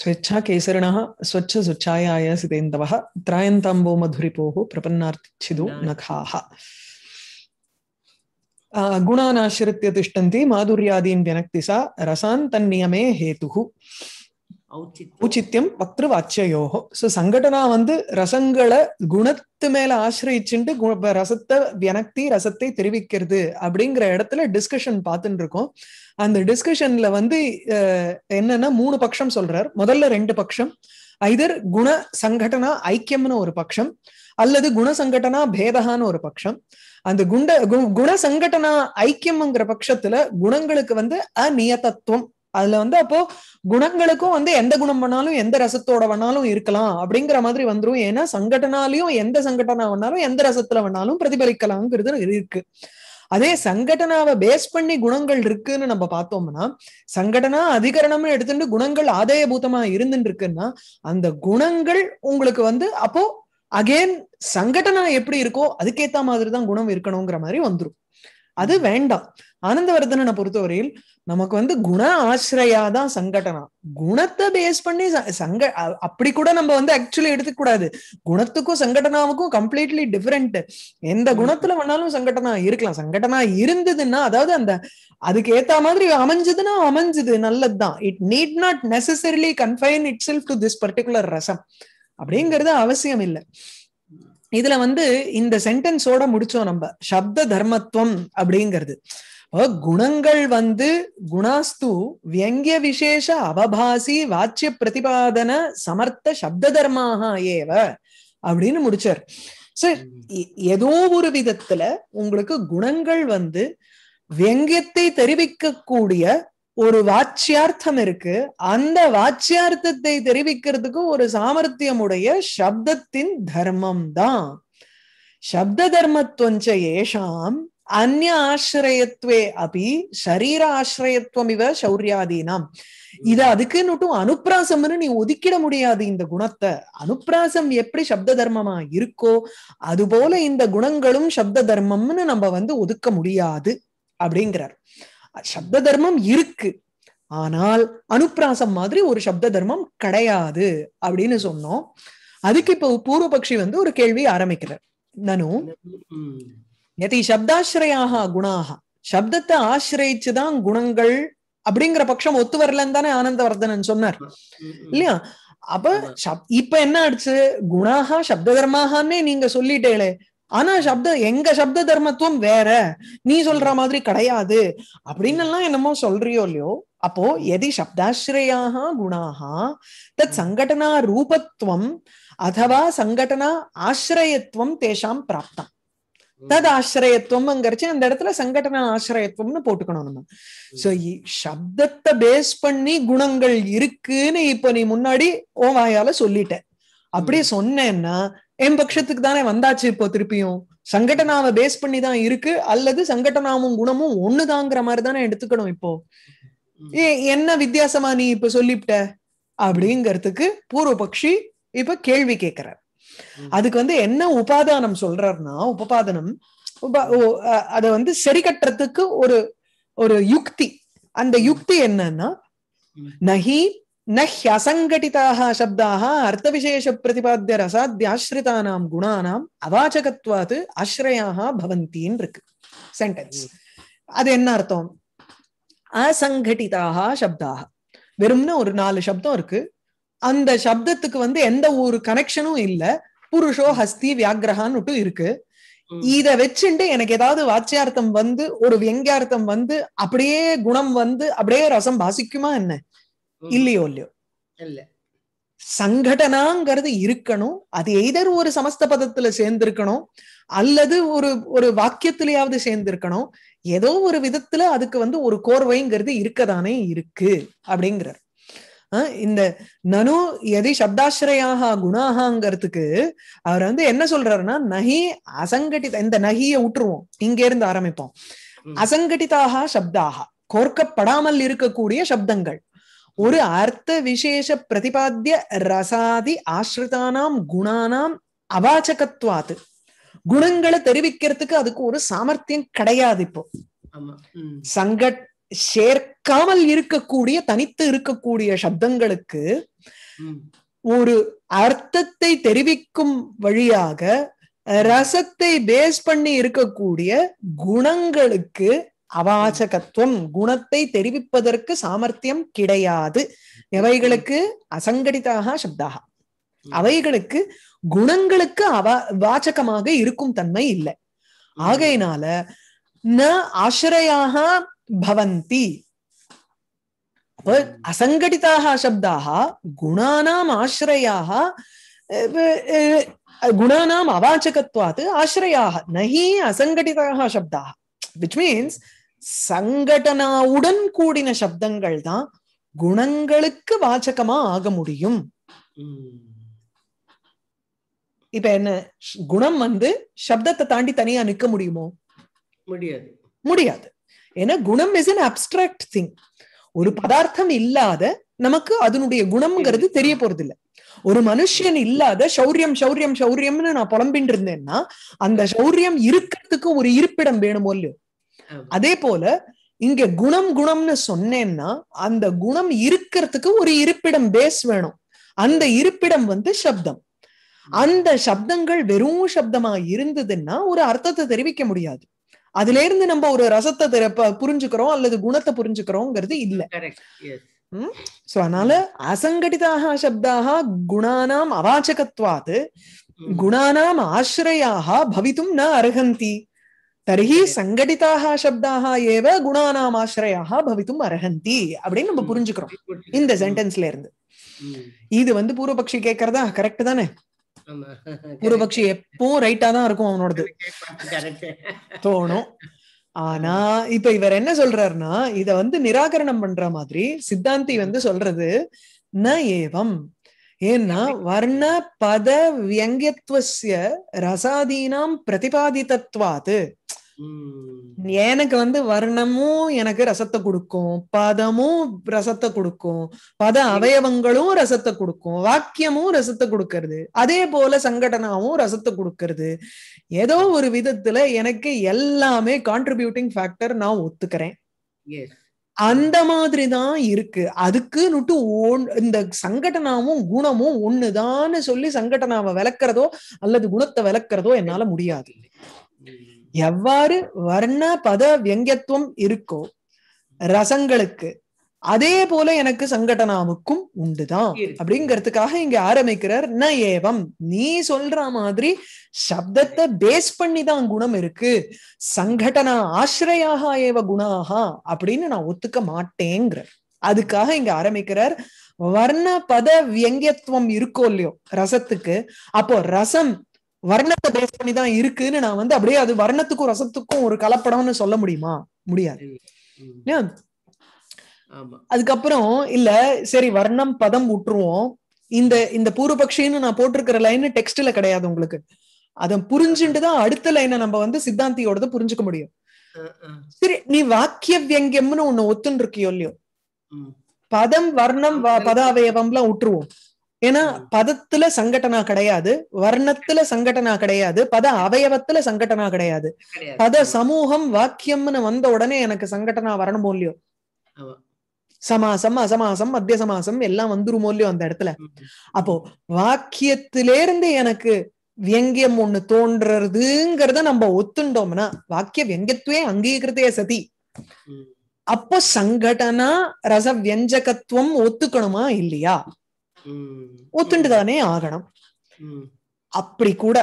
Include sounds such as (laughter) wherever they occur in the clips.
స్వేచ్ఛా కేసరిణ స్వచ్ఛ స్వచ్ఛాయాయ సితేందవ త్రాయంతాంబో మధురిపో ప్రపన్నార్చిదు నఖా గుణానాశ్రిత్య తిష్టంతి మాధుర్యాదీన్ వ్యనక్తి సా రసాన్ తన్నియమే హేతు ஔச்சித்யம் வக்ருவாச்சியோ சோ சங்கடனா வந்து ரசங்களை குணத்து மேல ஆசிரிச்சுட்டு ரசத்தை வினக்தி ரசத்தை தெரிவிக்கிறது அப்படிங்கிற இடத்துல டிஸ்கஷன் பார்த்துட்டு இருக்கோம் அந்த டிஸ்கஷன்ல வந்து என்னன்னா மூணு பட்சம் சொல்றார் முதல்ல ரெண்டு பட்சம் ஐதர் குண சங்கடனா ஐக்கியம்னு ஒரு பட்சம் அல்லது குணசங்கடனா பேதகான்னு ஒரு பட்சம் அந்த குண்ட குண சங்கடனா ஐக்கியம்ங்கிற பட்சத்துல குணங்களுக்கு வந்து அநியதத்துவம் அதுல வந்து அப்போ குணங்களுக்கும் வந்து எந்த குணம் பண்ணாலும் எந்த ரசத்தோட வேணாலும் இருக்கலாம் அப்படிங்கிற மாதிரி வந்துரும் ஏன்னா சங்கடனாலையும் எந்த சங்கடனா வேணாலும் எந்த ரசத்துல வேணாலும் பிரதிபலிக்கலாம்ங்கிறது இருக்கு அதே சங்கடனாவை பேஸ் பண்ணி குணங்கள் இருக்குன்னு நம்ம பார்த்தோம்னா சங்கடனா அதிகரணம்னு எடுத்துட்டு குணங்கள் ஆதாயபூதமா இருந்துட்டு இருக்குன்னா அந்த குணங்கள் உங்களுக்கு வந்து அப்போ அகேன் சங்கடனா எப்படி இருக்கோ அதுக்கேத்த மாதிரிதான் குணம் இருக்கணுங்கிற மாதிரி வந்துரும் அது வேண்டாம் ஆனந்தவர்தன பொறுத்தவரையில் நமக்கு வந்து குண ஆசிரியாதான் சங்கடனா குணத்தை பேஸ் பண்ணி சங்க அப்படி கூட நம்ம வந்து ஆக்சுவலி எடுத்துக்க கூடாது குணத்துக்கும் சங்கடனாவுக்கும் கம்ப்ளீட்லி டிஃபரெண்ட் எந்த குணத்துல வேணாலும் சங்கடனா இருக்கலாம் சங்கடனா இருந்ததுன்னா அதாவது அந்த அதுக்கு ஏத்த மாதிரி அமைஞ்சதுன்னா அமைஞ்சது நல்லதுதான் it need not necessarily confine itself to this particular rasam அப்படிங்கறது அவசியம் இல்லை இதுல வந்து இந்த சென்டென்ஸோட முடிச்சோம் நம்ம சப்த தர்மத்துவம் அப்படிங்கிறது குணங்கள் வந்து குணாஸ்து வியங்கிய விசேஷ அவபாசி வாச்சிய பிரதிபாதன சமர்த்த சப்த தர்மாக ஏவ அப்படின்னு முடிச்சார் சார் ஏதோ ஒரு விதத்துல உங்களுக்கு குணங்கள் வந்து வியங்கியத்தை தெரிவிக்கக்கூடிய ஒரு வாச்சியார்த்தம் இருக்கு அந்த வாச்சியார்த்தத்தை தெரிவிக்கிறதுக்கு ஒரு சாமர்த்தியமுடைய சப்தத்தின் தர்மம் தான் சப்த தர்மத்வஞ்ச ஏஷாம் அந்ய ஆசிரியத்துவே அபி சரீர ஆசிரியத்துவம் இவ சௌரியாதீனாம் இது அதுக்குன்னுட்டும் அனுப்பிராசம்னு நீ ஒதுக்கிட முடியாது இந்த குணத்தை அனுப்பிராசம் எப்படி சப்த தர்மமா இருக்கோ அது போல இந்த குணங்களும் சப்த தர்மம்னு நம்ம வந்து ஒதுக்க முடியாது அப்படிங்கிறார் சப்த தர்மம் இருக்கு ஆனால் அனுப்பிராசம் மாதிரி ஒரு சப்த தர்மம் கிடையாது அப்படின்னு சொன்னோம் அதுக்கு இப்போ பூர்வபக்ஷி வந்து ஒரு கேள்வி ஆரம்பிக்கிறார் நனு எதி சப்தாசிரயாக குணாக சப்தத்தை ஆசிரயிச்சுதான் குணங்கள் அப்படிங்கிற பட்சம் ஒத்து வரலன்னு தானே ஆனந்தவர்தனன் சொன்னார் இல்லையா அப்ப இப்ப என்ன ஆச்சு குணாகா சப்த தர்மாகன்னே நீங்க சொல்லிட்டேளே ஆனா சப்த எங்க சப்த தர்மத்துவம் வேற நீ சொல்ற மாதிரி கிடையாது அப்படின்னு எல்லாம் என்னமோ சொல்றியோ இல்லையோ அப்போ எதி சப்தாசிரயாக குணாக தத் சங்கடனா ரூபத்துவம் அதுவா சங்கடனா ஆசிரயத்துவம் தேஷாம் பிராப்தம் தத் ஆசிரயத்துவம் அங்கிருச்சு அந்த இடத்துல சங்கடனா ஆசிரயத்துவம்னு போட்டுக்கணும் நம்ம சோ சப்தத்தை பேஸ் பண்ணி குணங்கள் இருக்குன்னு இப்ப நீ முன்னாடி ஓவாயால சொல்லிட்ட அப்படி சொன்னேன்னா என் பட்சத்துக்கு தானே வந்தாச்சு இப்போ திருப்பியும் சங்கடனாவை பேஸ் பண்ணி தான் இருக்கு அல்லது சங்கடனாவும் குணமும் ஒண்ணுதாங்கிற மாதிரி தானே எடுத்துக்கணும் இப்போ என்ன வித்தியாசமா நீ இப்ப சொல்லிவிட்ட அப்படிங்கிறதுக்கு பூர்வ பக்ஷி இப்ப கேள்வி கேட்கிறார் அதுக்கு வந்து என்ன உபாதானம் சொல்றாருன்னா உபபாதனம் அத வந்து சரி கட்டுறதுக்கு ஒரு ஒரு யுக்தி அந்த யுக்தி என்னன்னா நஹி न ह्यसङ्घटिताः शब्दाः अर्थविशेषप्रतिपाद्यरसाद्याश्रितानां गुणानाम् अवाचकत्वात् आश्रयाः भवन्तीन् ருக்கு சென்டென்ஸ் அது என்ன அர்த்தம் அசங்கடிதாக சப்தாக வெறும்னு ஒரு நாலு சப்தம் இருக்கு அந்த சப்தத்துக்கு வந்து எந்த ஒரு கனெக்ஷனும் இல்ல புருஷோ ஹஸ்தி வியாகிரகான்னு இருக்கு இத வச்சுட்டு எனக்கு ஏதாவது வாச்சியார்த்தம் வந்து ஒரு வியங்கியார்த்தம் வந்து அப்படியே குணம் வந்து அப்படியே ரசம் பாசிக்குமா என்ன இல்லையோ இல்லையோ இல்ல சங்கடனாங்கிறது இருக்கணும் அது எய்தர் ஒரு சமஸ்த பதத்துல சேர்ந்திருக்கணும் அல்லது ஒரு ஒரு வாக்கியத்திலேயாவது சேர்ந்திருக்கணும் ஏதோ ஒரு விதத்துல அதுக்கு வந்து ஒரு கோர்வைங்கிறது இருக்கதானே இருக்கு அப்படிங்கிறார் இந்த நனு எதி சப்தாசிரயாக குணாகாங்கிறதுக்கு அவர் வந்து என்ன சொல்றாருன்னா நகி அசங்கடித இந்த நகிய விட்டுருவோம் இங்க இருந்து ஆரம்பிப்போம் அசங்கடிதாக சப்தாக கோர்க்கப்படாமல் இருக்கக்கூடிய சப்தங்கள் ஒரு அர்த்த விசேஷ பிரதிபாத்திய ரசாதி ஆசிரிதானாம் குணானாம் அவாச்சகத்வாத்து குணங்களை தெரிவிக்கிறதுக்கு அதுக்கு ஒரு சாமர்த்தியம் கிடையாது இப்போ சங்கட் சேர்க்காமல் இருக்கக்கூடிய தனித்து இருக்கக்கூடிய சப்தங்களுக்கு ஒரு அர்த்தத்தை தெரிவிக்கும் வழியாக ரசத்தை பேஸ் பண்ணி இருக்கக்கூடிய குணங்களுக்கு அவாச்சகத்துவம் குணத்தை தெரிவிப்பதற்கு சாமர்த்தியம் கிடையாது எவைகளுக்கு அசங்கடிதாக சப்தாக அவைகளுக்கு குணங்களுக்கு அவ வாச்சகமாக இருக்கும் தன்மை இல்லை ஆகையினால ந ஆசிரயாக பவந்தி அப்ப அசங்கடிதாக சப்தாக குணானாம் ஆசிரயாக குணானாம் அவாச்சகத்துவாது ஆசிரயாக நகி அசங்கடிதாக சப்தாக விச் மீன்ஸ் சங்கடனாவுடன் கூடின சப்தங்கள் தான் குணங்களுக்கு வாச்சகமா ஆக முடியும் இப்ப என்ன குணம் வந்து சப்தத்தை தாண்டி தனியா நிக்க முடியுமோ முடியாது முடியாது ஏன்னா குணம் இஸ் அன் அப்டிராக்ட் திங் ஒரு பதார்த்தம் இல்லாத நமக்கு அதனுடைய குணம்ங்கிறது தெரிய போறது இல்ல ஒரு மனுஷன் இல்லாத சௌரியம் சௌரியம் சௌரியம்னு நான் புலம்பின் இருந்தேன்னா அந்த சௌரியம் இருக்கிறதுக்கு ஒரு இருப்பிடம் வேணுமோ இல்லையோ அதே போல இங்க குணம் குணம்னு சொன்னேன்னா அந்த குணம் இருக்கிறதுக்கு ஒரு இருப்பிடம் பேஸ் வேணும் அந்த இருப்பிடம் வந்து சப்தம் அந்த சப்தங்கள் வெறும் சப்தமா இருந்ததுன்னா ஒரு அர்த்தத்தை தெரிவிக்க முடியாது அதுல இருந்து நம்ம ஒரு ரசத்தை புரிஞ்சுக்கிறோம் அல்லது குணத்தை புரிஞ்சுக்கிறோம்ங்கிறது இல்ல சோ அதனால அசங்கடிதாக சப்தாக குணானாம் அவாச்சகத்வாத் குணானாம் ஆசிரியாக பவித்தும் ந அருகந்தி தர்ஹி சங்கடிதாக சப்தாக ஏவ குணானாம் ஆசிரியாக பவித்தும் அர்ஹந்தி அப்படின்னு நம்ம புரிஞ்சுக்கிறோம் இந்த சென்டென்ஸ்ல இருந்து இது வந்து பூர்வபக்ஷி கேக்குறதா கரெக்ட் தானே பூர்வபக்ஷி எப்பவும் ரைட்டா தான் இருக்கும் அவனோடது (laughs) தோணும் ஆனா இப்ப இவர் என்ன சொல்றாருன்னா இத வந்து நிராகரணம் பண்ற மாதிரி சித்தாந்தி வந்து சொல்றது ந ஏவம் ஏன்னா வர்ண பத வியங்கியத்துவசிய ரசாதீனாம் பிரதிபாதித்தத்வாத்து எனக்கு வந்து வர்ணமும் எனக்கு ரசத்தை கொடுக்கும் பதமும் ரசத்தை கொடுக்கும் பத அவயவங்களும் ரசத்தை கொடுக்கும் வாக்கியமும் ரசத்தை கொடுக்கறது அதே போல சங்கடனாவும் ரசத்தை கொடுக்கறது ஏதோ ஒரு விதத்துல எனக்கு எல்லாமே கான்ட்ரிபியூட்டிங் ஃபேக்டர் நான் ஒத்துக்கிறேன் அந்த மாதிரிதான் இருக்கு அதுக்குன்னுட்டு ஒன் இந்த சங்கடனாவும் குணமும் ஒண்ணுதான்னு சொல்லி சங்கடனாவை விளக்குறதோ அல்லது குணத்தை விளக்குறதோ என்னால முடியாது எவ்வாறு வர்ண பத வியங்கத்துவம் இருக்கோ ரசங்களுக்கு அதே போல எனக்கு சங்கடனாவுக்கும் உண்டுதான் அப்படிங்கறதுக்காக இங்க ஆரம்பிக்கிறார் ந ஏவம் நீ சொல்ற மாதிரி சப்தத்தை பேஸ் பண்ணி தான் குணம் இருக்கு சங்கடனா ஆசிரியாக ஏவ குணாகா அப்படின்னு நான் ஒத்துக்க மாட்டேங்கிற அதுக்காக இங்க ஆரம்பிக்கிறார் வர்ண பத வியங்கியத்துவம் இருக்கோ இல்லையோ ரசத்துக்கு அப்போ ரசம் வர்ணத்தை பேஸ் பண்ணி தான் இருக்குன்னு நான் வந்து அப்படியே அது வர்ணத்துக்கும் ரசத்துக்கும் ஒரு கலப்படம்னு சொல்ல முடியுமா முடியாது அதுக்கப்புறம் இல்ல சரி வர்ணம் பதம் விட்டுருவோம் இந்த இந்த பூர்வபக்ஷின்னு நான் போட்டிருக்கிற லைன் டெக்ஸ்ட்ல கிடையாது உங்களுக்கு அதை புரிஞ்சுட்டு தான் அடுத்த லைனை நம்ம வந்து சித்தாந்தியோடது புரிஞ்சுக்க முடியும் சரி நீ வாக்கிய வியங்கியம்னு ஒண்ணு ஒத்துன்னு இருக்கியோ இல்லையோ பதம் வர்ணம் பதாவயவம்லாம் விட்டுருவோம் ஏன்னா பதத்துல சங்கடனா கிடையாது வர்ணத்துல சங்கடனா கிடையாது பத அவயவத்துல சங்கடனா கிடையாது பத சமூகம் வாக்கியம்னு வந்த உடனே எனக்கு சங்கடனா வரணுமோ இல்லையோ சமாசம் அசமாசம் மத்திய சமாசம் எல்லாம் வந்துருமோ இல்லையோ அந்த இடத்துல அப்போ வாக்கியத்திலேருந்து எனக்கு வியங்கியம் ஒண்ணு தோன்றதுங்கிறத நம்ம ஒத்துண்டோம்னா வாக்கிய வியங்கத்துவே அங்கீகிருத்தே சதி அப்போ சங்கடனா ரச வியஞ்சகத்துவம் ஒத்துக்கணுமா இல்லையா ஒத்துண்டுதானே ஆகணும் அப்படி கூட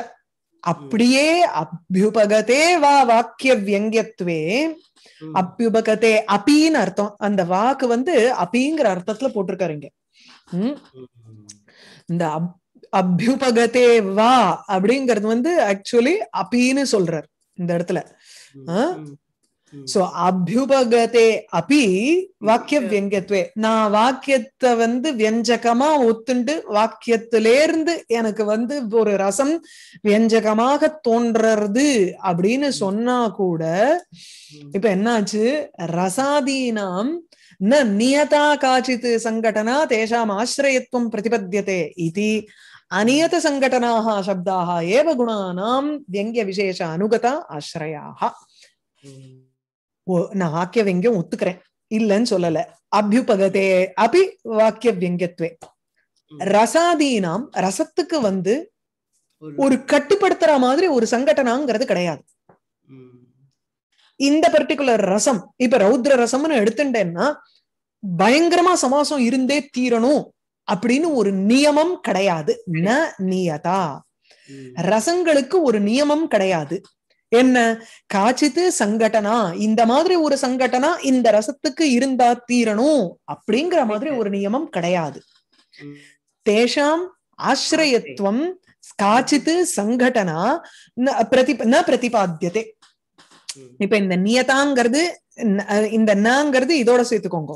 அப்படியே அபியுபகத்தே வா வாக்கிய வியங்கியத்துவே அபியுபகத்தே அப்பின்னு அர்த்தம் அந்த வாக்கு வந்து அப்பிங்கிற அர்த்தத்துல போட்டிருக்காருங்க இந்த அபியுபகத்தே வா அப்படிங்கிறது வந்து ஆக்சுவலி அப்பின்னு சொல்றார் இந்த இடத்துல சோ அபியுபகதே அபி வாக்கிய வியங்கத்வே நான் வாக்கியத்தை வந்து வியஞ்சகமா ஒத்துண்டு வாக்கியத்திலேருந்து எனக்கு வந்து ஒரு ரசம் வியஞ்சகமாக தோன்றது அப்படின்னு சொன்னா கூட இப்ப என்னாச்சு ரசாதீனாம் ந நியதா காச்சித் சங்கடனா தேசாம் ஆசிரயத்துவம் பிரதிபத்தியதே இது அநியத சங்கடனாக சப்தாக ஏவ குணானாம் வியங்கிய விசேஷ அனுகதா ஆசிரயாக நான் வாக்கிய வியங்கியம் ஒத்துக்கிறேன் இல்லைன்னு சொல்லல அபியுபகதே அபி வாக்கிய வியங்கத்வே ரசாதீனாம் ரசத்துக்கு வந்து ஒரு கட்டுப்படுத்துற மாதிரி ஒரு சங்கடனாங்கிறது கிடையாது இந்த பர்டிகுலர் ரசம் இப்ப ரௌத்ர ரசம்னு எடுத்துட்டேன்னா பயங்கரமா சமாசம் இருந்தே தீரணும் அப்படின்னு ஒரு நியமம் கிடையாது ந நியதா ரசங்களுக்கு ஒரு நியமம் கிடையாது என்ன காச்சித்து சங்கடனா இந்த மாதிரி ஒரு சங்கடனா இந்த ரசத்துக்கு இருந்தா தீரணும் அப்படிங்கிற மாதிரி ஒரு நியமம் கிடையாது தேஷாம் ஆசிரியத்துவம் காச்சித்து சங்கடனா பிரதி ந பிரதிபாத்தியதே இப்ப இந்த நியதாங்கிறது இந்த நாங்கிறது இதோட சேர்த்துக்கோங்க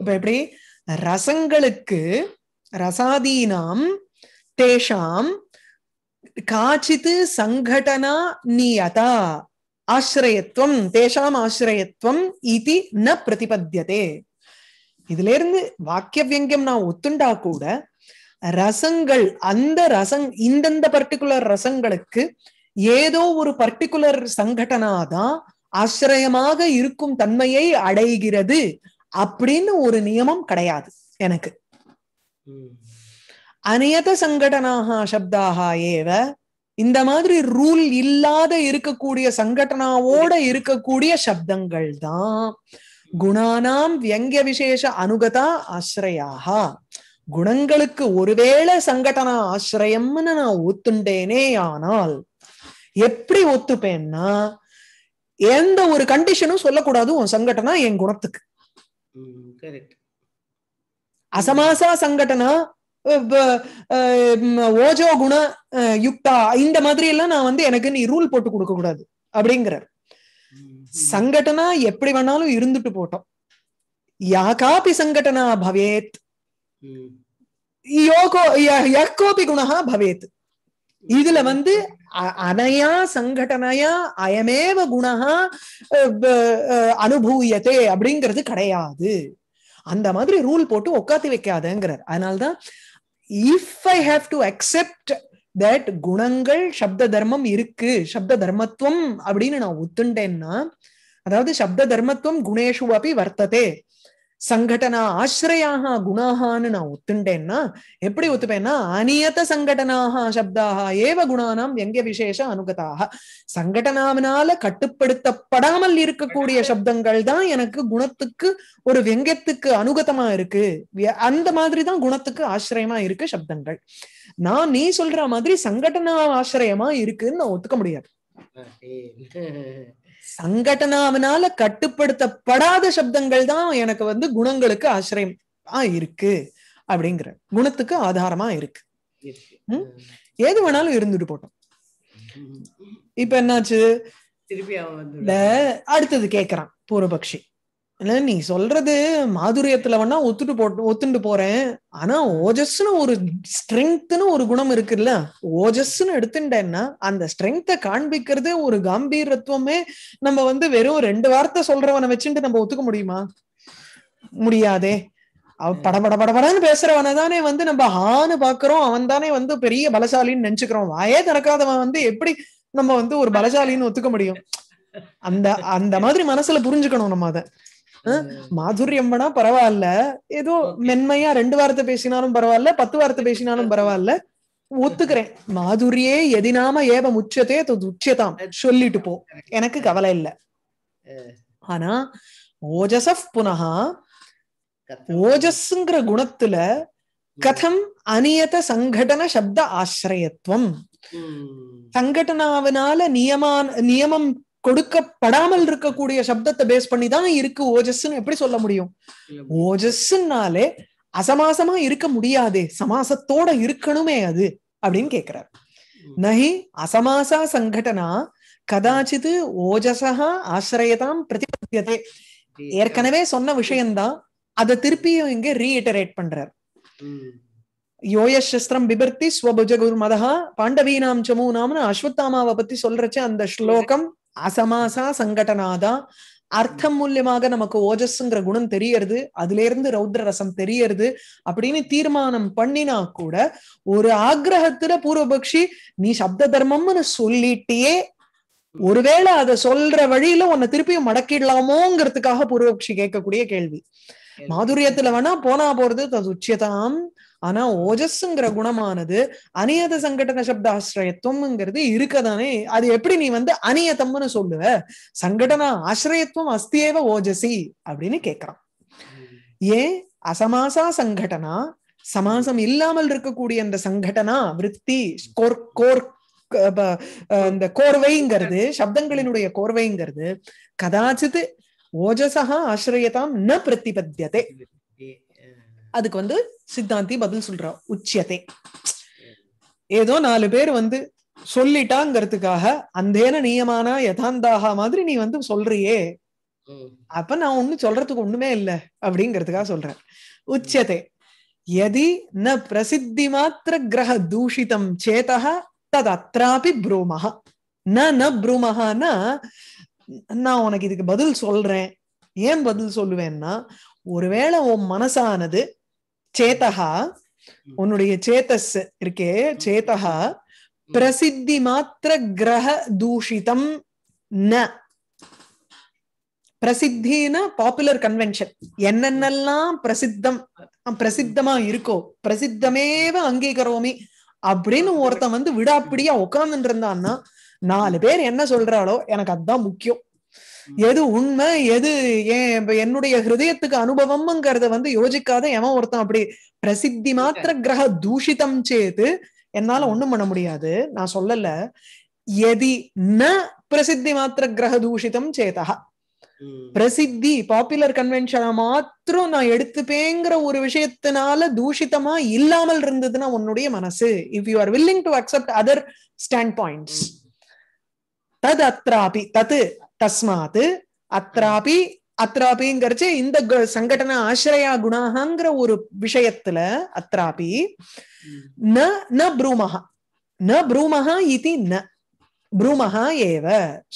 இப்ப எப்படி ரசங்களுக்கு ரசாதீனாம் தேஷாம் காச்சித் சங்கடனா நீயதா ஆசிரயத்துவம் தேஷாம் ஆசிரயத்துவம் இது ந பிரதிபத்தியதே இதுல இருந்து வாக்கிய வியங்கியம் நான் ஒத்துண்டா கூட ரசங்கள் அந்த ரசங் இந்தந்த பர்டிகுலர் ரசங்களுக்கு ஏதோ ஒரு பர்டிகுலர் சங்கடனாதான் ஆசிரியமாக இருக்கும் தன்மையை அடைகிறது அப்படின்னு ஒரு நியமம் கிடையாது எனக்கு அநேத சங்கடனாக சப்தாக ஏவ இந்த மாதிரி ரூல் இல்லாத இருக்கக்கூடிய சங்கடனாவோட இருக்கக்கூடிய சப்தங்கள் தான் குணானாம் வியங்கிய விசேஷ அனுகதா ஆசிரியாக குணங்களுக்கு ஒருவேளை சங்கடனா ஆசிரயம்னு நான் ஒத்துண்டேனே ஆனால் எப்படி ஒத்துப்பேன்னா எந்த ஒரு கண்டிஷனும் சொல்லக்கூடாது உன் சங்கடனா என் குணத்துக்கு அசமாசா சங்கடனா ஓஜோ குண யுக்தா இந்த மாதிரி எல்லாம் நான் வந்து எனக்கு நீ ரூல் போட்டு கொடுக்க கூடாது அப்படிங்கிறார் சங்கடனா எப்படி வேணாலும் இருந்துட்டு போட்டோம் யாக்காபி சங்கடனா பவேத் யோகோ யக்கோபி குணா பவேத் இதுல வந்து அனையா சங்கடனையா அயமேவ குணா அனுபூயத்தே அப்படிங்கிறது கிடையாது அந்த மாதிரி ரூல் போட்டு உட்காந்து வைக்காதங்கிறார் அதனால்தான் if I have to accept that குணங்கள் சப்த தர்மம் இருக்கு சப்த தர்மத்துவம் அப்படின்னு நான் ஒத்துண்டேன்னா அதாவது சப்த தர்மத்துவம் குணேஷு அப்படி வர்த்ததே சங்கடனா ஆசிரியாக குணாகான்னு நான் ஒத்துண்டேன்னா எப்படி ஒத்துப்பேன்னா அநியத சங்கடனாக சப்தாக ஏவ குணானாம் எங்க விசேஷ அனுகதாக சங்கடனாவினால கட்டுப்படுத்தப்படாமல் இருக்கக்கூடிய சப்தங்கள் தான் எனக்கு குணத்துக்கு ஒரு வெங்கத்துக்கு அனுகதமா இருக்கு அந்த மாதிரி தான் குணத்துக்கு ஆசிரியமா இருக்கு சப்தங்கள் நான் நீ சொல்ற மாதிரி சங்கடனா ஆசிரியமா இருக்குன்னு நான் ஒத்துக்க முடியாது சங்கடனாவனால கட்டுப்படுத்தப்படாத சப்தங்கள் தான் எனக்கு வந்து குணங்களுக்கு ஆசிரியம் இருக்கு அப்படிங்கிற குணத்துக்கு ஆதாரமா இருக்கு எது வேணாலும் இருந்துட்டு போட்டோம் இப்ப என்னாச்சு அடுத்தது கேக்குறான் பூர்வபக்ஷி இல்ல நீ சொல்றது மாதுரியத்துல வேணா ஒத்துட்டு போட்டு ஒத்துட்டு போறேன் ஆனா ஓஜஸ்னு ஒரு ஸ்ட்ரென்த்னு ஒரு குணம் இருக்குல்ல ஓஜஸ்னு எடுத்துட்டேன்னா அந்த ஸ்ட்ரென்த்தை காண்பிக்கிறது ஒரு காம்பீரத்துவமே நம்ம வந்து வெறும் ரெண்டு வார்த்தை சொல்றவனை வச்சுட்டு நம்ம ஒத்துக்க முடியுமா முடியாதே பட பட படபடன்னு பேசுறவனை தானே வந்து நம்ம ஆணு பாக்குறோம் அவன் தானே வந்து பெரிய பலசாலின்னு நினைச்சுக்கிறோம் வாயே திறக்காதவன் வந்து எப்படி நம்ம வந்து ஒரு பலசாலின்னு ஒத்துக்க முடியும் அந்த அந்த (laughs) மாதிரி மனசுல புரிஞ்சுக்கணும் நம்ம அதை மாதுரியம்னா பரவாயில்ல ஏதோ மென்மையா ரெண்டு வாரத்தை பேசினாலும் பரவாயில்ல பத்து வாரத்தை பேசினாலும் பரவாயில்ல ஒத்துக்கிறேன் மாதுரியே எதினாம ஏவ முச்சதே உச்சதாம் சொல்லிட்டு போ எனக்கு கவலை இல்ல ஆனா ஓஜசப் புனகா ஓஜஸ்ங்கிற குணத்துல கதம் அநியத சங்கடன சப்த ஆசிரியத்துவம் சங்கடனாவனால நியமான நியமம் கொடுக்கப்படாமல் இருக்கக்கூடிய சப்தத்தை பேஸ் பண்ணி தான் இருக்கு ஓஜஸ்ன்னு எப்படி சொல்ல முடியும் ஓஜஸ்னாலே அசமாசமா இருக்க முடியாதே சமாசத்தோட இருக்கணுமே அது அப்படின்னு கேக்குறாரு நஹி அசமாசா சங்கடனா கதாச்சித் ஓஜசா ஆசிரியதாம் பிரதிபத்தியதே ஏற்கனவே சொன்ன விஷயம்தான் அதை திருப்பியும் இங்க ரீஇட்டரேட் பண்றார் யோயசஸ்திரம் பிபர்த்தி ஸ்வபுஜகுர் மதஹா பாண்டவீனாம் சமூனாம்னு அஸ்வத்தாமாவை பத்தி சொல்றச்சு அந்த ஸ்லோகம் அசமாசா சங்கடனாதான் அர்த்தம் மூலியமாக நமக்கு ஓஜஸ்ங்கிற குணம் தெரியறது அதுல இருந்து ரௌத்ர ரசம் தெரியறது அப்படின்னு தீர்மானம் பண்ணினா கூட ஒரு ஆக்ரஹத்துல பூர்வபக்ஷி நீ சப்த தர்மம்னு சொல்லிட்டியே ஒருவேளை அதை சொல்ற வழியில உன்னை திருப்பியும் மடக்கிடலாமோங்கிறதுக்காக பூர்வபக்ஷி கேட்கக்கூடிய கேள்வி மாதுரியத்துல வேணா போனா போறது தது உச்சியதாம் ஆனா ஓஜஸ்ங்கிற குணமானது அநியத சங்கடன சப்த ஆசிரியத்துவம்ங்கிறது இருக்கதானே அது எப்படி நீ வந்து அநியதம்னு சொல்லுவ சங்கடன ஆசிரியத்துவம் அஸ்தியேவ ஓஜசி அப்படின்னு கேக்குறான் ஏன் அசமாசா சங்கடனா சமாசம் இல்லாமல் இருக்கக்கூடிய அந்த சங்கடனா விற்பி கோர் கோர் இந்த கோர்வைங்கிறது சப்தங்களினுடைய கோர்வைங்கிறது கதாச்சித் ஓஜசா ஆசிரியதாம் ந பிரதிபத்தியதே அதுக்கு வந்து சித்தாந்தி பதில் சொல்றா உச்சியத்தை ஏதோ நாலு பேர் வந்து சொல்லிட்டாங்கிறதுக்காக அந்தேன நியமானா யதாந்தாக மாதிரி நீ வந்து சொல்றியே அப்ப நான் ஒண்ணு சொல்றதுக்கு ஒண்ணுமே இல்லை அப்படிங்கிறதுக்காக சொல்றேன் உச்சத்தை எதி ந பிரசித்தி மாத்திர கிரக தூஷிதம் சேதா தது அத்தாபி ப்ரூமஹா ந ந ப்ரூமஹான்னா நான் உனக்கு இதுக்கு பதில் சொல்றேன் ஏன் பதில் சொல்லுவேன்னா ஒருவேளை உன் மனசானது சேத்தகா உன்னுடைய சேத்தஸ் இருக்கே சேத்தகா பிரசித்தி மாத்திர கிரக தூஷிதம் ந பிரசித்தினா பாப்புலர் கன்வென்ஷன் என்னென்னலாம் பிரசித்தம் பிரசித்தமா இருக்கோ பிரசித்தமேவ அங்கீகரோமி அப்படின்னு ஒருத்தன் வந்து விடாப்பிடியா உட்கார்ந்துட்டு இருந்தான்னா நாலு பேர் என்ன சொல்றாளோ எனக்கு அதுதான் முக்கியம் எது உண்மை எது ஏன் என்னுடைய ஹிருதயத்துக்கு அனுபவம்ங்கிறத வந்து யோசிக்காத எவன் ஒருத்தன் அப்படி பிரசித்தி மாத்திர கிரக தூஷிதம் சேது என்னால ஒண்ணும் பண்ண முடியாது நான் சொல்லல எதி ந பிரசித்தி மாத்திர கிரக தூஷிதம் சேதா பிரசித்தி பாப்புலர் கன்வென்ஷனை மாத்திரம் நான் எடுத்துப்பேங்கிற ஒரு விஷயத்தினால தூஷிதமா இல்லாமல் இருந்ததுன்னா உன்னுடைய மனசு if you are willing to accept other standpoints தத் அத்ராபி தத்து தஸ்மாத்து அத்ராபி அத்ராபிங்கிறச்சு இந்த சங்கடன ஆசிரயா குணாங்கிற ஒரு விஷயத்துல அத்ராபி ந ந ப்ரூமஹா ந ப்ரூமஹா இது ந ப்ரூமஹா ஏவ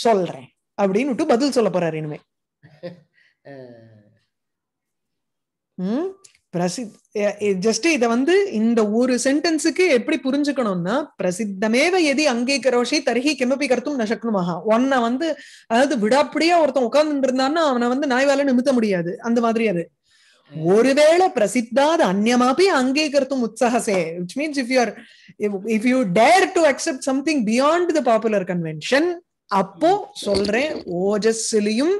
சொல்றேன் அப்படின்னு பதில் சொல்ல போறாரு இனிமே பிரசி ஜஸ்ட் இத வந்து இந்த ஒரு சென்டென்ஸுக்கு எப்படி புரிஞ்சுக்கணும்னா பிரசித்தமேவ எதி அங்கீகரோஷி தருகி கிமப்பி கருத்தும் நசக்னுமாக உன்னை வந்து அதாவது விடாப்படியா ஒருத்தன் உட்கார்ந்துட்டு இருந்தான்னா அவனை வந்து நாய் வேலை நிமித்த முடியாது அந்த மாதிரி அது ஒருவேளை பிரசித்தாத அந்நமாபி அங்கீகரித்தும் உற்சாகசே which means if you're if you dare to accept something beyond the popular convention அப்போ சொல்றேன் ஓஜஸ்லயும்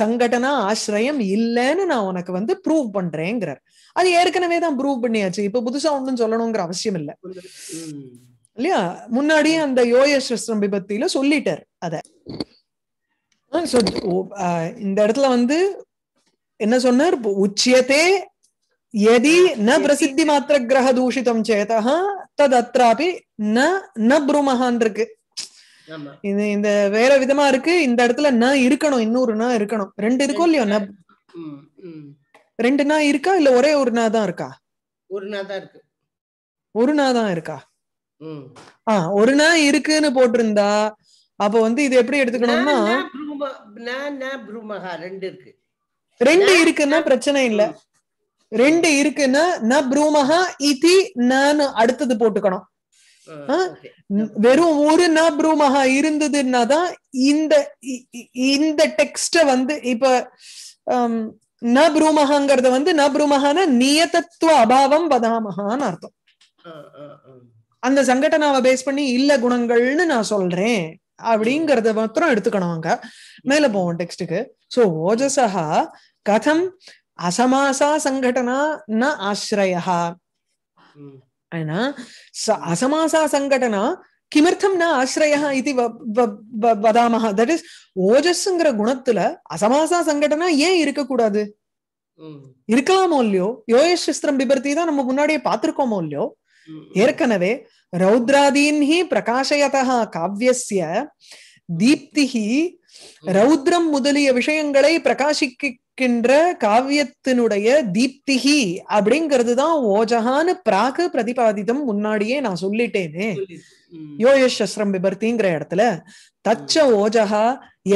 சங்கடனா ஆசிரியம் இல்லைன்னு நான் உனக்கு வந்து ப்ரூவ் பண்றேங்கிறார் அது ஏற்கனவே தான் ப்ரூவ் பண்ணியாச்சு இப்ப புதுசா ஒன்றும் சொல்லணுங்கிற அவசியம் இல்ல இல்லையா முன்னாடியே அந்த யோய சிஸ்டம் விபத்தியில சொல்லிட்டார் அத இந்த இடத்துல வந்து என்ன சொன்னார் உச்சியத்தே எதி ந பிரசித்தி மாத்திர கிரக தூஷிதம் சேதா தது அத்தாபி ந ந புருமஹான் இருக்கு இது இந்த வேற விதமா இருக்கு இந்த இடத்துல ந இருக்கணும் இன்னொரு ந இருக்கணும் ரெண்டு இருக்கும் இல்லையோ ந ரெண்டு நா இருக்கா இல்ல ஒரே ஒரு நாய் தான் இருக்கா ஒரு நாய் தான் இருக்கு ஒரு நாய் தான் இருக்கா ஆ ஒரு நா இருக்குன்னு போட்டிருந்தா அப்ப வந்து இது எப்படி எடுத்துக்கணும்னா ரெண்டு இருக்கு ரெண்டு இருக்குன்னா பிரச்சனை இல்ல ரெண்டு இருக்குன்னா ந ப்ரூமஹா இதி நான் அடுத்தது போட்டுக்கணும் வெறும் ஒரு ந ப்ரூமஹா இருந்ததுன்னா தான் இந்த இந்த டெக்ஸ்ட வந்து இப்ப ந ப்ரூமகாங்கிறத வந்து ந ப்ரூமகான நியதத்துவ அபாவம் வதாமகான்னு அர்த்தம் அந்த சங்கடனாவை பேஸ் பண்ணி இல்ல குணங்கள்னு நான் சொல்றேன் அப்படிங்கறத மாத்திரம் எடுத்துக்கணும் அங்க மேல போவோம் டெக்ஸ்டுக்கு சோ ஓஜசா கதம் அசமாசா சங்கடனா ந ஆசிரயா ஏன்னா அசமாசா சங்கடனா கிமர்த்தம் நான் ஆசிரயா இது வதாமஹா தட் இஸ் ஓஜஸ்ங்கிற குணத்துல அசமாசா சங்கடனா ஏன் இருக்கக்கூடாது இருக்கலாமோ இல்லையோ யோகேஷ் சிஸ்திரம் பிபர்த்தி தான் நம்ம முன்னாடியே பார்த்திருக்கோமோ இல்லையோ ஏற்கனவே ரௌத்ராதீன் ஹி பிரகாஷயதா காவியசிய தீப்திஹி ரௌத்ரம் முதலிய விஷயங்களை பிரகாசிக்க இருக்கின்ற காவியத்தினுடைய தீப்திகி அப்படிங்கிறது தான் ஓஜகான பிராக பிரதிபாதிதம் முன்னாடியே நான் சொல்லிட்டேனே யோயசஸ்ரம் விபர்த்திங்கிற இடத்துல தச்ச ஓஜகா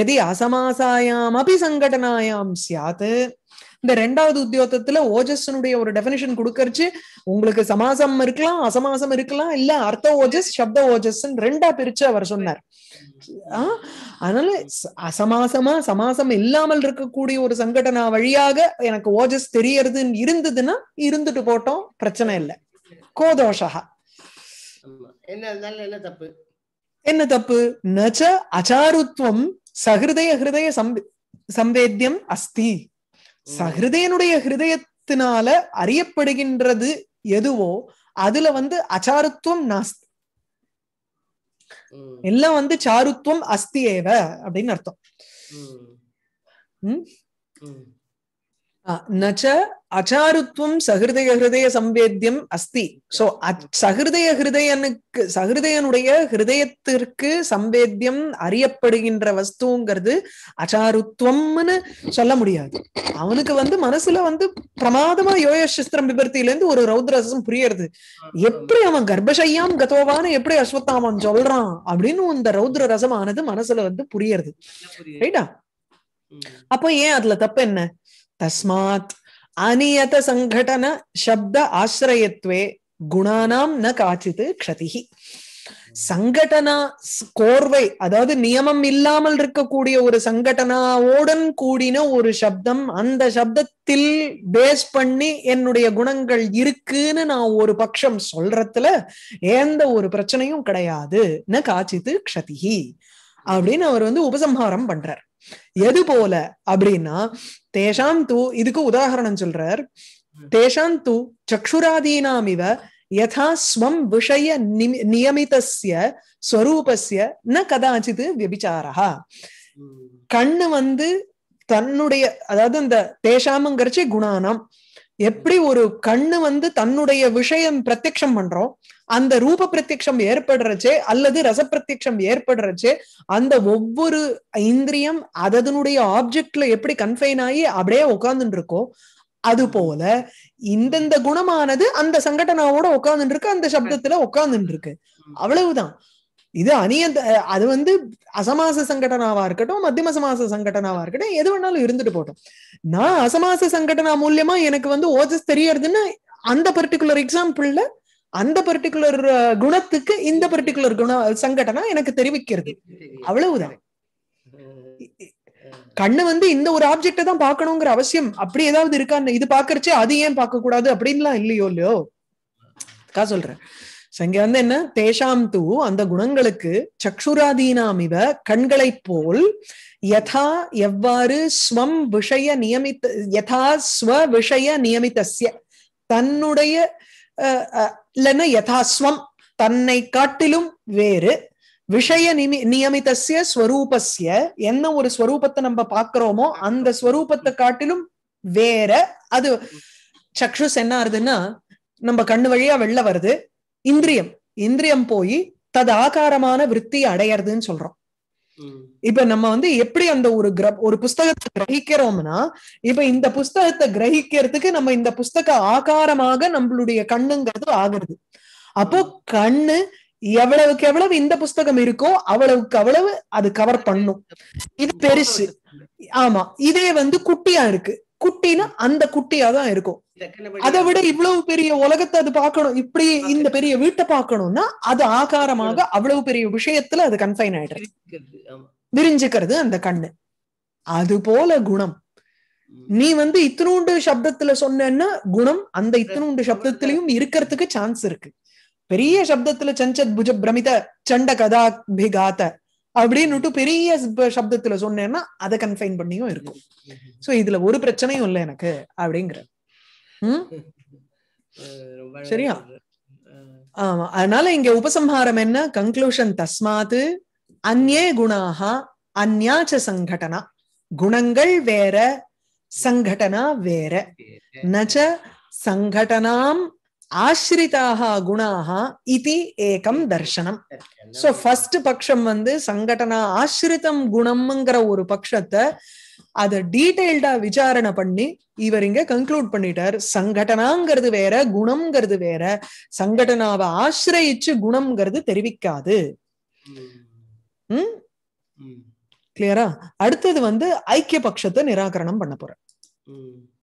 எதி அசமாசாயாம் அபி சங்கடனாயாம் சியாத்து இந்த ரெண்டாவது உத்தியோகத்துல ஓஜஸ்னுடைய ஒரு டெபினிஷன் கொடுக்கறச்சு உங்களுக்கு சமாசம் இருக்கலாம் அசமாசம் இருக்கலாம் இல்ல அர்த்த ஓஜஸ் சப்த ஓஜஸ் ரெண்டா பிரிச்சு அவர் சொன்னார் அதனால அசமாசமா சமாசம் இல்லாமல் இருக்கக்கூடிய ஒரு சங்கடனா வழியாக எனக்கு ஓஜஸ் தெரியறதுன்னு இருந்ததுன்னா இருந்துட்டு போட்டோம் பிரச்சனை இல்லை கோதோஷா என்ன தப்பு என்ன தப்பு நச்ச அச்சாருத்வம் சகிருதய ஹிருதய சம்பேத்தியம் அஸ்தி சஹிருதயனுடைய ஹிருதயத்தினால அறியப்படுகின்றது எதுவோ அதுல வந்து அச்சாருத்துவம் நாஸ்தி எல்லாம் வந்து சாருத்துவம் அஸ்தியேவ அப்படின்னு அர்த்தம் நச்ச அச்சாருத்வம் சஹிருதய ஹிருதய சம்பேத்தியம் அஸ்தி சோ சஹிருதய ஹிருதயனுக்கு சஹிருதயனுடைய ஹிருதயத்திற்கு சம்பேத்தியம் அறியப்படுகின்ற வஸ்துங்கிறது அச்சாருத்துவம்னு சொல்ல முடியாது அவனுக்கு வந்து மனசுல வந்து பிரமாதமா யோய சிஸ்திரம் விபர்த்தியில இருந்து ஒரு ரௌத்ரசம் புரியறது எப்படி அவன் கர்ப்பசையாம் கதோவான்னு எப்படி அஸ்வத்தாமன் சொல்றான் அப்படின்னு இந்த ரௌத்ர ரசமானது மனசுல வந்து புரியறது ரைட்டா அப்போ ஏன் அதுல தப்பு என்ன தஸ்மாத் அநியத சங்கடன சப்த ஆசிரயத்வே குணானாம் ந காச்சித்து க்ஷதிகி சங்கடனா கோர்வை அதாவது நியமம் இல்லாமல் இருக்கக்கூடிய ஒரு சங்கடனாவோடன் கூடின ஒரு சப்தம் அந்த சப்தத்தில் பேஸ் பண்ணி என்னுடைய குணங்கள் இருக்குன்னு நான் ஒரு பட்சம் சொல்றதுல எந்த ஒரு பிரச்சனையும் கிடையாது ந காச்சித்து க்ஷதிகி அப்படின்னு அவர் வந்து உபசம்ஹாரம் பண்றார் எது போல அப்படின்னா தேஷாம் தூ இதுக்கு உதாகரணம் சொல்றார் தேஷாம் தூ சக்ஷுராதீனாம் இவ யதா ஸ்வம் விஷய நியமிதஸ்ய ஸ்வரூபஸ்ய ந கதாச்சித் வியபிச்சாரா கண்ணு வந்து தன்னுடைய அதாவது இந்த தேஷாமங்கிறச்சே குணானம் எப்படி ஒரு கண்ணு வந்து தன்னுடைய விஷயம் பிரத்யக்ஷம் பண்றோம் அந்த ரூப பிரத்யக்ஷம் ஏற்படுறச்சே அல்லது ரச பிரத்யக்ஷம் ஏற்படுறச்சே அந்த ஒவ்வொரு இந்திரியம் அதனுடைய ஆப்ஜெக்ட்ல எப்படி கன்ஃபைன் ஆகி அப்படியே உட்கார்ந்துட்டு இருக்கோ அது போல இந்தந்த குணமானது அந்த சங்கடனாவோட உட்காந்துட்டு இருக்கு அந்த சப்தத்துல உட்காந்துட்டு இருக்கு அவ்வளவுதான் இது அநியந்த அது வந்து அசமாச சங்கடனாவா இருக்கட்டும் மத்தியம சமாச சங்கடனாவா இருக்கட்டும் எது வேணாலும் இருந்துட்டு போட்டோம் நான் அசமாச சங்கடனா மூலியமா எனக்கு வந்து ஓஜஸ் தெரியறதுன்னு அந்த பர்டிகுலர் எக்ஸாம்பிள்ல அந்த பர்டிகுலர் குணத்துக்கு இந்த பர்டிகுலர் குண சங்கடனா எனக்கு தெரிவிக்கிறது அவ்வளவுதான் கண்ணு வந்து இந்த ஒரு ஆப்ஜெக்ட தான் பாக்கணுங்கிற அவசியம் அப்படி ஏதாவது இருக்கா இது பாக்குறச்சே அது ஏன் பார்க்க கூடாது அப்படின்லாம் இல்லையோ இல்லையோ சொல்றேன் சோ இங்க வந்து என்ன தேஷாம் தூ அந்த குணங்களுக்கு சக்ஷுராதீனாம் இவ கண்களை போல் யதா எவ்வாறு ஸ்வம் விஷய நியமித்த யதா ஸ்வ விஷய நியமித்தசிய தன்னுடைய இல்லைன்னா யதாஸ்வம் தன்னை காட்டிலும் வேறு விஷய நிமி நியமித்தசிய ஸ்வரூபஸ்ய என்ன ஒரு ஸ்வரூபத்தை நம்ம பாக்குறோமோ அந்த ஸ்வரூபத்தை காட்டிலும் வேற அது சக்ஷுஸ் என்ன ஆறுதுன்னா நம்ம கண்ணு வழியா வெளில வருது இந்திரியம் இந்திரியம் போய் தது ஆகாரமான விற்பி அடையறதுன்னு சொல்றோம் இப்ப நம்ம வந்து எப்படி அந்த ஒரு கிர ஒரு புஸ்தகத்தை கிரகிக்கிறோம்னா இப்ப இந்த புஸ்தகத்தை கிரகிக்கிறதுக்கு நம்ம இந்த புஸ்தக ஆகாரமாக நம்மளுடைய கண்ணுங்கிறது ஆகுறது அப்போ கண்ணு எவ்வளவுக்கு எவ்வளவு இந்த புஸ்தகம் இருக்கோ அவ்வளவுக்கு அவ்வளவு அது கவர் பண்ணும் இது பெருசு ஆமா இதே வந்து குட்டியா இருக்கு குட்டினா அந்த குட்டியா தான் இருக்கும் அதை விட இவ்வளவு பெரிய உலகத்தை அது பார்க்கணும் இப்படி இந்த பெரிய வீட்டை பார்க்கணும்னா அது ஆகாரமாக அவ்வளவு பெரிய விஷயத்துல அது கன்ஃபைன் ஆயிடுறது விரிஞ்சுக்கிறது அந்த கண்ணு அது போல குணம் நீ வந்து இத்தனூண்டு சப்தத்துல சொன்னா குணம் அந்த இத்தனூண்டு சப்தத்திலையும் இருக்கிறதுக்கு சான்ஸ் இருக்கு பெரிய சப்தத்துல சஞ்சத் புஜ பிரமித சண்ட கதா பிகாத்த அப்படின்னுட்டு பெரிய சப்தத்துல சொன்னேன்னா அதை கன்ஃபைன் பண்ணியும் இருக்கும் சோ இதுல ஒரு பிரச்சனையும் இல்லை எனக்கு அப்படிங்கிற (laughs) சரியா ஆமா அதனால இங்க உபசம்ஹாரம் என்ன கன்க்ளூஷன் தஸ்மாத்து அந்நே குணாக அந்யாச்ச சங்கடனா குணங்கள் வேற சங்கடனா வேற நச்ச சங்கடனாம் ஆசிரிதாக குணாக இது ஏகம் தர்சனம் சோ ஃபர்ஸ்ட் பட்சம் வந்து சங்கடனா ஆசிரிதம் குணம்ங்கிற ஒரு பட்சத்தை அத டீடைல்டா விசாரணை பண்ணி இவர் இங்க கன்க்ளூட் பண்ணிட்டார் சங்கடனாங்கிறது வேற குணம்ங்கிறது வேற சங்கடனாவை ஆசிரயிச்சு குணம்ங்கிறது தெரிவிக்காது உம் கிளியரா அடுத்தது வந்து ஐக்கிய பட்சத்தை நிராகரணம் பண்ண போறேன்